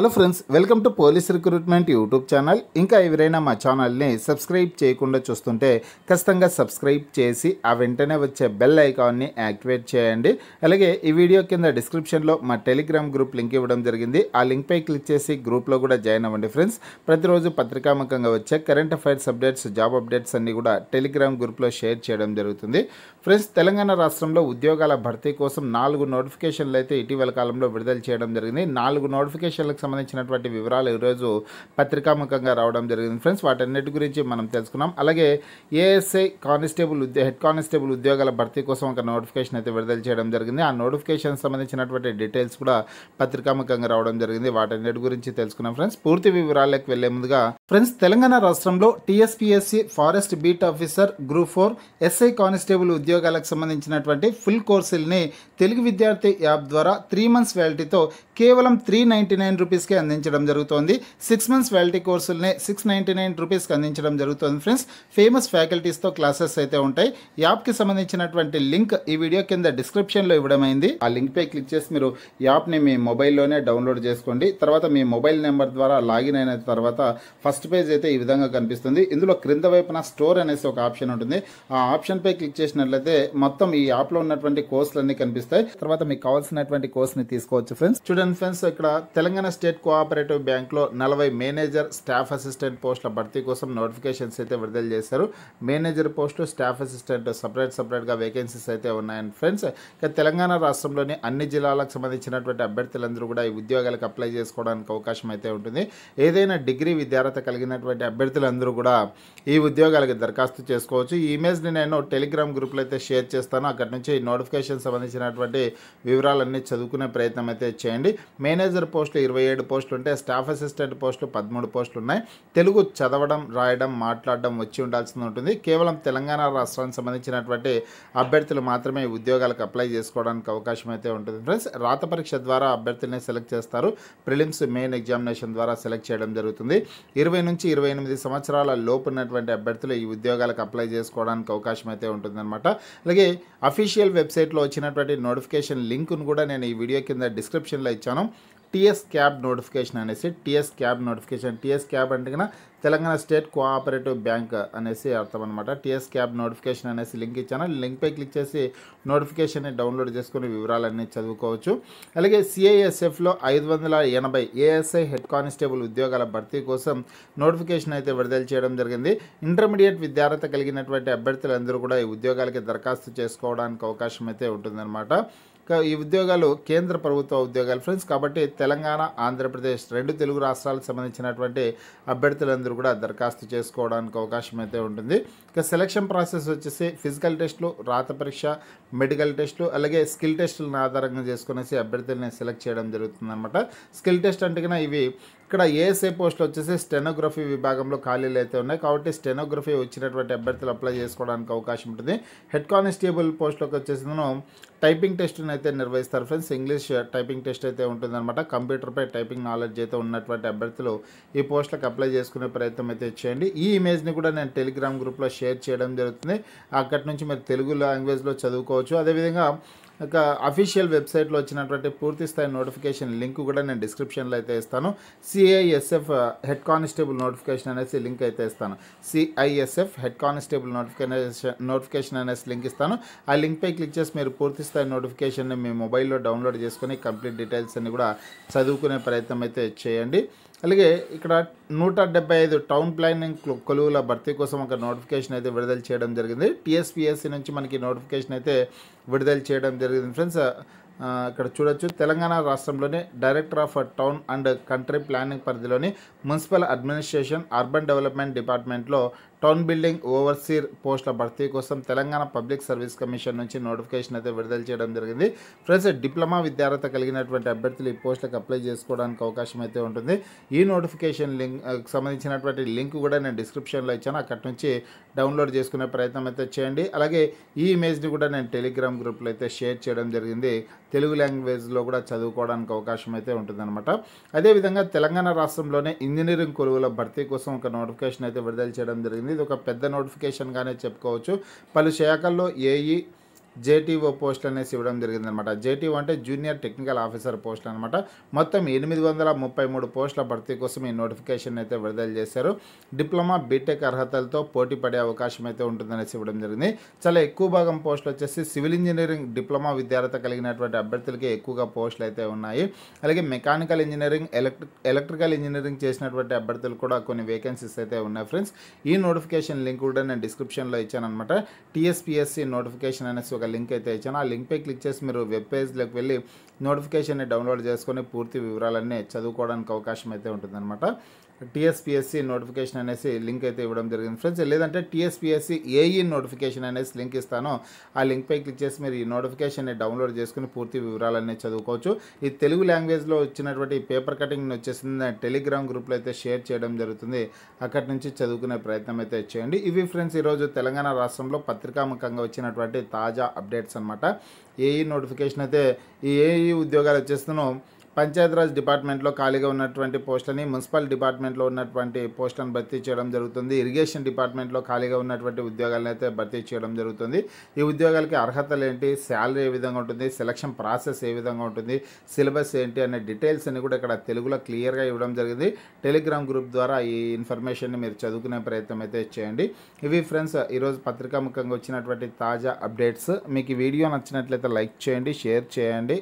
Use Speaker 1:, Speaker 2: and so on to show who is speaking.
Speaker 1: hello friends welcome to police recruitment YouTube channel ఇంకా ఎవరైనా మా ఛానల్ని సబ్స్క్రైబ్ చేయకుండా చూస్తుంటే ఖచ్చితంగా సబ్స్క్రైబ్ చేసి ఆ వెంటనే వచ్చే బెల్ ఐకాన్ని యాక్టివేట్ చేయండి అలాగే ఈ వీడియో కింద డిస్క్రిప్షన్లో మా టెలిగ్రామ్ గ్రూప్ లింక్ ఇవ్వడం జరిగింది ఆ లింక్పై క్లిక్ చేసి గ్రూప్లో కూడా జాయిన్ అవ్వండి ఫ్రెండ్స్ ప్రతిరోజు పత్రికాముఖంగా వచ్చే current affairs updates job updates అన్నీ కూడా టెలిగ్రామ్ గ్రూప్లో షేర్ చేయడం జరుగుతుంది ఫ్రెండ్స్ తెలంగాణ రాష్ట్రంలో ఉద్యోగాల భర్తీ కోసం నాలుగు నోటిఫికేషన్లు అయితే ఇటీవల కాలంలో విడుదల చేయడం జరిగింది నాలుగు నోటిఫికేషన్లకు సంబంధించినటువంటి వివరాలు ఈరోజు పత్రికాముఖంగా రావడం జరిగింది ఫ్రెండ్స్ వాటన్నిటి గురించి మనం తెలుసుకున్నాం అలాగే ఏఎస్ఐ కానిస్టేబుల్ ఉద్యోగ హెడ్ కానిస్టేబుల్ ఉద్యోగాల భర్తీ కోసం ఒక నోటిఫికేషన్ అయితే విడుదల చేయడం జరిగింది ఆ నోటిఫికేషన్ సంబంధించినటువంటి డీటెయిల్స్ కూడా పత్రికాముఖంగా రావడం జరిగింది వాటన్నిటి గురించి తెలుసుకున్నాం ఫ్రెండ్స్ పూర్తి వివరాలకు వెళ్లే ముందుగా ఫ్రెండ్స్ తెలంగాణ రాష్ట్రంలో TSPSC forest beat officer group four SI constable ఉద్యోగాలకు సంబంధించినటువంటి ఫుల్ కోర్సుల్ని తెలుగు విద్యార్థి యాప్ ద్వారా త్రీ మంత్స్ వ్యాలిటీతో కేవలం త్రీ నైంటీ నైన్ రూపీస్కి అందించడం జరుగుతోంది సిక్స్ మంత్స్ వ్యాలిటీ కోర్సులనే సిక్స్ నైంటీ నైన్ రూపీస్కి అందించడం జరుగుతుంది ఫ్రెండ్స్ ఫేమస్ ఫ్యాకల్టీస్తో క్లాసెస్ అయితే ఉంటాయి యాప్కి సంబంధించినటువంటి లింక్ ఈ వీడియో కింద డిస్క్రిప్షన్లో ఇవ్వడమైంది ఆ లింక్పై క్లిక్ చేసి మీరు యాప్ని మీ మొబైల్లోనే డౌన్లోడ్ చేసుకోండి తర్వాత మీ మొబైల్ నెంబర్ ద్వారా లాగిన్ అయిన తర్వాత ఫస్ట్ పేజ్ అయితే ఈ విధంగా కనిపిస్తుంది ఇందులో క్రింద వైపున స్టోర్ అనేసి ఒక ఆప్షన్ ఉంటుంది ఆ ఆప్షన్పై క్లిక్ చేసినట్లయితే మొత్తం ఈ యాప్లో ఉన్నటువంటి కోర్సులన్నీ కనిపిస్తాయి తర్వాత మీకు కావాల్సినటువంటి కోర్స్ని తీసుకోవచ్చు ఫ్రెండ్స్ చూడండి ఫ్రెండ్స్ ఇక్కడ తెలంగాణ స్టేట్ కోఆపరేటివ్ బ్యాంక్లో నలభై మేనేజర్ స్టాఫ్ అసిస్టెంట్ పోస్టుల భర్తీ కోసం నోటిఫికేషన్స్ అయితే విడుదల చేశారు manager post staff assistant separate సపరేట్గా వేకెన్సీస్ అయితే ఉన్నాయని ఫ్రెండ్స్ ఇక తెలంగాణ రాష్ట్రంలోని అన్ని జిల్లాలకు సంబంధించినటువంటి అభ్యర్థులందరూ కూడా ఈ ఉద్యోగాలకు అప్లై చేసుకోవడానికి అవకాశం అయితే ఉంటుంది ఏదైనా డిగ్రీ విద్యార్హత కలిగినటువంటి అభ్యర్థులందరూ కూడా ఈ ఉద్యోగాలకు దరఖాస్తు చేసుకోవచ్చు ఈ ఇమేజ్ని నేను టెలిగ్రామ్ గ్రూప్లో అయితే షేర్ చేస్తాను అక్కడి నుంచి నోటిఫికేషన్ సంబంధించినటువంటి వివరాలన్నీ చదువుకునే ప్రయత్నం అయితే చేయండి మేనేజర్ పోస్టులు ఇరవై ఏడు పోస్టులు ఉంటే స్టాఫ్ అసిస్టెంట్ పోస్టులు పదమూడు పోస్టులు ఉన్నాయి తెలుగు చదవడం రాయడం మాట్లాడడం వచ్చి ఉండాల్సి ఉంటుంది కేవలం తెలంగాణ రాష్ట్రానికి సంబంధించినటువంటి అభ్యర్థులు మాత్రమే ఉద్యోగాలకు అప్లై చేసుకోవడానికి అవకాశం అయితే ఉంటుంది ఫ్రెండ్స్ రాత పరీక్ష ద్వారా అభ్యర్థులనే సెలెక్ట్ చేస్తారు ప్రిలిమ్స్ మెయిన్ ఎగ్జామినేషన్ ద్వారా సెలెక్ట్ చేయడం జరుగుతుంది ఇరవై నుంచి ఇరవై ఎనిమిది సంవత్సరాల లోపు ఉన్నటువంటి అభ్యర్థులు ఈ ఉద్యోగాలకు అప్లై చేసుకోవడానికి అవకాశం అయితే ఉంటుందన్నమాట అలాగే అఫీషియల్ వెబ్సైట్లో వచ్చినటువంటి నోటిఫికేషన్ లింక్ను కూడా నేను ఈ వీడియో కింద డిస్క్రిప్షన్లో ఇచ్చాను టీఎస్ క్యాబ్ నోటిఫికేషన్ అనేసి TS cab notification TS CAB అంటే కన్నా తెలంగాణ స్టేట్ కోఆపరేటివ్ బ్యాంక్ అనేసి అర్థం అనమాట టీఎస్ క్యాబ్ నోటిఫికేషన్ అనేసి లింక్ ఇచ్చాను లింక్పై క్లిక్ చేసి నోటిఫికేషన్ని డౌన్లోడ్ చేసుకుని వివరాలన్నీ చదువుకోవచ్చు అలాగే సిఐఎస్ఎఫ్లో ఐదు వందల ఎనభై ఏఎస్ఐ హెడ్ కానిస్టేబుల్ ఉద్యోగాల భర్తీ కోసం నోటిఫికేషన్ అయితే విడుదల చేయడం జరిగింది ఇంటర్మీడియట్ విద్యార్హత కలిగినటువంటి అభ్యర్థులందరూ కూడా ఈ ఉద్యోగాలకి దరఖాస్తు చేసుకోవడానికి అవకాశం అయితే ఉంటుందన్నమాట ఈ ఉద్యోగాలు కేంద్ర ప్రభుత్వ ఉద్యోగాలు ఫ్రెండ్స్ కాబట్టి తెలంగాణ ఆంధ్రప్రదేశ్ రెండు తెలుగు రాష్ట్రాలకు సంబంధించినటువంటి అభ్యర్థులందరూ కూడా దరఖాస్తు చేసుకోవడానికి అవకాశం అయితే ఉంటుంది ఇక సెలక్షన్ ప్రాసెస్ వచ్చేసి ఫిజికల్ టెస్టులు రాత పరీక్ష మెడికల్ టెస్టులు అలాగే స్కిల్ టెస్టులను ఆధారంగా చేసుకునేసి అభ్యర్థుల్ని సెలెక్ట్ చేయడం జరుగుతుందన్నమాట స్కిల్ టెస్ట్ అంటే ఇవి ఇక్కడ ఏఎస్ఏ పోస్టులు వచ్చేసి స్టెనోగ్రఫీ విభాగంలో ఖాళీలు అయితే ఉన్నాయి కాబట్టి స్టెనోగ్రఫీ వచ్చినటువంటి అభ్యర్థులు అప్లై చేసుకోవడానికి అవకాశం ఉంటుంది హెడ్ కానిస్టేబుల్ పోస్టులకు వచ్చేసి టైపింగ్ టెస్ట్ని అయితే నిర్వహిస్తారు ఫ్రెండ్స్ ఇంగ్లీష్ టైపింగ్ టెస్ట్ అయితే ఉంటుందన్నమాట కంప్యూటర్పై టైపింగ్ నాలెడ్జ్ అయితే ఉన్నటువంటి అభ్యర్థులు ఈ పోస్టులకు అప్లై చేసుకునే ప్రయత్నం అయితే చేయండి ఈ ఇమేజ్ని కూడా నేను టెలిగ్రామ్ గ్రూప్లో షేర్ చేయడం జరుగుతుంది అక్కడి నుంచి మీరు తెలుగు లాంగ్వేజ్లో చదువుకోవచ్చు అదేవిధంగా ఒక అఫీషియల్ వెబ్సైట్లో వచ్చినటువంటి పూర్తి స్థాయి నోటిఫికేషన్ లింక్ కూడా నేను డిస్క్రిప్షన్లో అయితే ఇస్తాను సిఐఎస్ఎఫ్ హెడ్ కానిస్టేబుల్ నోటిఫికేషన్ అనేసి లింక్ అయితే ఇస్తాను CISF head constable notification notification అనేసి లింక్ ఇస్తాను ఆ లింక్పై క్లిక్ చేసి మీరు పూర్తి స్థాయి నోటిఫికేషన్ని మీ మొబైల్లో డౌన్లోడ్ చేసుకొని కంప్లీట్ డీటెయిల్స్ అన్ని కూడా చదువుకునే ప్రయత్నం అయితే చేయండి అలాగే ఇక్కడ నూట డెబ్బై ఐదు టౌన్ ప్లానింగ్ కొలువుల భర్తీ కోసం ఒక నోటిఫికేషన్ అయితే విడుదల చేయడం జరిగింది టీఎస్పీఎస్సీ నుంచి మనకి నోటిఫికేషన్ అయితే విడుదల చేయడం జరిగింది ఫ్రెండ్స్ ఇక్కడ చూడొచ్చు తెలంగాణ రాష్ట్రంలోని director of town and country planning పరిధిలోని మున్సిపల్ అడ్మినిస్ట్రేషన్ అర్బన్ డెవలప్మెంట్ డిపార్ట్మెంట్లో టౌన్ బిల్డింగ్ ఓవర్సీర్ పోస్టుల భర్తీ కోసం తెలంగాణ పబ్లిక్ సర్వీస్ కమిషన్ నుంచి నోటిఫికేషన్ అయితే విడుదల చేయడం జరిగింది ఫ్రెండ్స్ డిప్లొమా విద్యార్హత కలిగినటువంటి అభ్యర్థులు ఈ పోస్టులకు అప్లై చేసుకోవడానికి అవకాశం అయితే ఉంటుంది ఈ నోటిఫికేషన్ లింక్ సంబంధించినటువంటి లింక్ కూడా నేను డిస్క్రిప్షన్లో ఇచ్చాను అక్కడి నుంచి డౌన్లోడ్ చేసుకునే ప్రయత్నం అయితే చేయండి అలాగే ఈ ఇమేజ్ని కూడా నేను టెలిగ్రామ్ గ్రూప్లో అయితే షేర్ చేయడం జరిగింది తెలుగు లాంగ్వేజ్లో కూడా చదువుకోవడానికి అవకాశం అయితే అనమాట అదేవిధంగా తెలంగాణ రాష్ట్రంలోనే ఇంజనీరింగ్ కొలువుల భర్తీ కోసం ఒక నోటిఫికేషన్ అయితే విడుదల చేయడం జరిగింది ఇది ఒక పెద్ద నోటిఫికేషన్గానే చెప్పుకోవచ్చు పలు శాఖల్లో ఏఈ జేటీఓ పోస్ట్ అనేసి ఇవ్వడం జరిగిందనమాట జేటీఓ అంటే జూనియర్ టెక్నికల్ ఆఫీసర్ పోస్ట్ అనమాట మొత్తం ఎనిమిది వందల ముప్పై మూడు పోస్టుల భర్తీ కోసం ఈ నోటిఫికేషన్ అయితే విడుదల చేశారు డిప్లొమా బీటెక్ అర్హతలతో పోటీ పడే అవకాశం అయితే ఉంటుందనేసి ఇవ్వడం జరిగింది చాలా ఎక్కువ భాగం పోస్టులు వచ్చేసి సివిల్ ఇంజనీరింగ్ డిప్లొమా విద్యార్థి కలిగినటువంటి అభ్యర్థులకి ఎక్కువగా పోస్టులు అయితే ఉన్నాయి అలాగే mechanical engineering electric electrical engineering చేసినటువంటి అభ్యర్థులు కూడా కొన్ని వేకెన్సీస్ అయితే ఉన్నాయి ఫ్రెండ్స్ ఈ నోటిఫికేషన్ లింక్ కూడా నేను డిస్క్రిప్షన్లో ఇచ్చాను అనమాట టీఎస్పిఎస్సి నోటిఫికేషన్ అనేసి ఒక లింక్ అయితే ఇచ్చాను ఆ లింక్పై క్లిక్ చేసి మీరు వెబ్ పేజ్లోకి వెళ్ళి నోటిఫికేషన్ని డౌన్లోడ్ చేసుకొని పూర్తి వివరాలన్నీ చదువుకోవడానికి అవకాశం అయితే ఉంటుందన్నమాట టీఎస్పిఎస్సి నోటిఫికేషన్ అనేసి లింక్ అయితే ఇవ్వడం జరిగింది ఫ్రెండ్స్ లేదంటే టీఎస్పిఎస్సి ఏఈ నోటిఫికేషన్ అనేసి లింక్ ఇస్తాను ఆ లింక్పై క్లిక్ చేసి మీరు ఈ నోటిఫికేషన్ని డౌన్లోడ్ చేసుకుని పూర్తి వివరాలన్నీ చదువుకోవచ్చు ఈ తెలుగు లాంగ్వేజ్లో వచ్చినటువంటి పేపర్ కటింగ్ వచ్చేసింది టెలిగ్రామ్ గ్రూప్లో అయితే షేర్ చేయడం జరుగుతుంది అక్కడి నుంచి చదువుకునే ప్రయత్నం అయితే చేయండి ఇవి ఫ్రెండ్స్ ఈరోజు తెలంగాణ రాష్ట్రంలో పత్రికాముఖంగా వచ్చినటువంటి తాజా అప్డేట్స్ అనమాట ఏఈ నోటిఫికేషన్ అయితే ఈ ఏఈ ఉద్యోగాలు వచ్చేస్తున్నాం పంచాయతీరాజ్ డిపార్ట్మెంట్లో ఖాళీగా ఉన్నటువంటి పోస్టులని మున్సిపల్ డిపార్ట్మెంట్లో ఉన్నటువంటి పోస్టులను భర్తీ చేయడం జరుగుతుంది ఇరిగేషన్ డిపార్ట్మెంట్లో ఖాళీగా ఉన్నటువంటి ఉద్యోగాలను అయితే భర్తీ చేయడం జరుగుతుంది ఈ ఉద్యోగాలకి అర్హతలు ఏంటి శాలరీ ఏ విధంగా ఉంటుంది సెలక్షన్ ప్రాసెస్ ఏ విధంగా ఉంటుంది సిలబస్ ఏంటి అనే డీటెయిల్స్ అన్ని కూడా ఇక్కడ తెలుగులో క్లియర్గా ఇవ్వడం జరిగింది టెలిగ్రామ్ గ్రూప్ ద్వారా ఈ ఇన్ఫర్మేషన్ని మీరు చదువుకునే ప్రయత్నం అయితే చేయండి ఇవి ఫ్రెండ్స్ ఈరోజు పత్రికాముఖంగా వచ్చినటువంటి తాజా అప్డేట్స్ మీకు వీడియో నచ్చినట్లయితే లైక్ చేయండి షేర్ చేయండి